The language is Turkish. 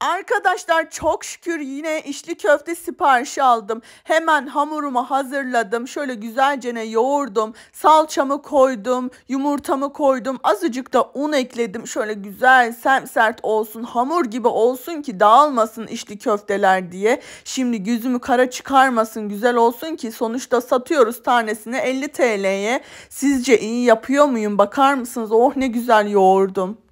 Arkadaşlar çok şükür yine içli köfte siparişi aldım. Hemen hamurumu hazırladım. Şöyle güzelce ne yoğurdum. Salçamı koydum. Yumurtamı koydum. Azıcık da un ekledim. Şöyle güzel semsert olsun. Hamur gibi olsun ki dağılmasın içli köfteler diye. Şimdi gözümü kara çıkarmasın. Güzel olsun ki sonuçta satıyoruz tanesini 50 TL'ye. Sizce iyi yapıyor muyum? Bakar mısınız? Oh ne güzel yoğurdum.